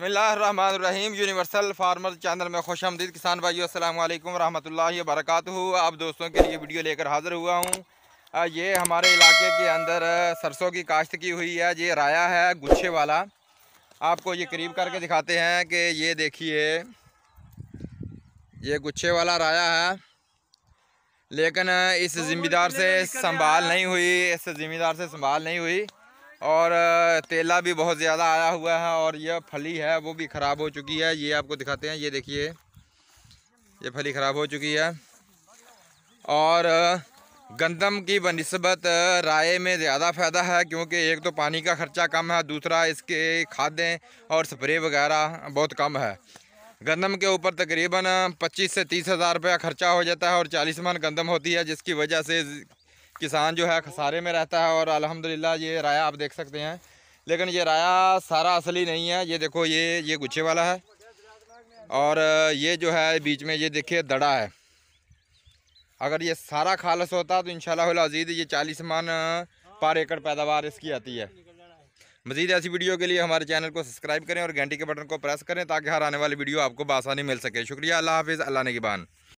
बसमीम universal farmer channel में खुश आमदीद किसान भाइयों असल वरहमल वरक आप दोस्तों के लिए वीडियो लेकर हाज़िर हुआ हूँ ये हमारे इलाके के अंदर सरसों की काश्त की हुई है ये राया है गुच्छे वाला आपको ये करीब करके दिखाते हैं कि ये देखिए ये गुच्छे वाला राया है लेकिन इस ज़िम्मेदार से संभाल नहीं हुई इस ज़िम्मेदार से संभाल नहीं हुई और तेला भी बहुत ज़्यादा आया हुआ है और यह फली है वो भी ख़राब हो चुकी है ये आपको दिखाते हैं ये देखिए ये फली ख़राब हो चुकी है और गंदम की बनस्बत राय में ज़्यादा फ़ायदा है क्योंकि एक तो पानी का ख़र्चा कम है दूसरा इसके खादें और स्प्रे वगैरह बहुत कम है गंदम के ऊपर तकरीबन 25 से तीस हज़ार रुपया ख़र्चा हो जाता है और 40 मन गंदम होती है जिसकी वजह से किसान जो है खसारे में रहता है और अलहमदिल्ला ये राया आप देख सकते हैं लेकिन ये राया सारा असली नहीं है ये देखो ये ये गुच्छे वाला है और ये जो है बीच में ये देखिए दड़ा है अगर ये सारा खालस होता तो इन अजीज़ ये चालीस मान पर एकड़ पैदावार इसकी आती है मज़ीद ऐसी वीडियो के लिए हमारे चैनल को सब्सक्राइब करें और घंटी के बटन को प्रेस करें ताकि हर आने वाली वीडियो आपको बासानी मिल सके शुक्रिया अल्लाह हाफिज़ अल्लाह ने की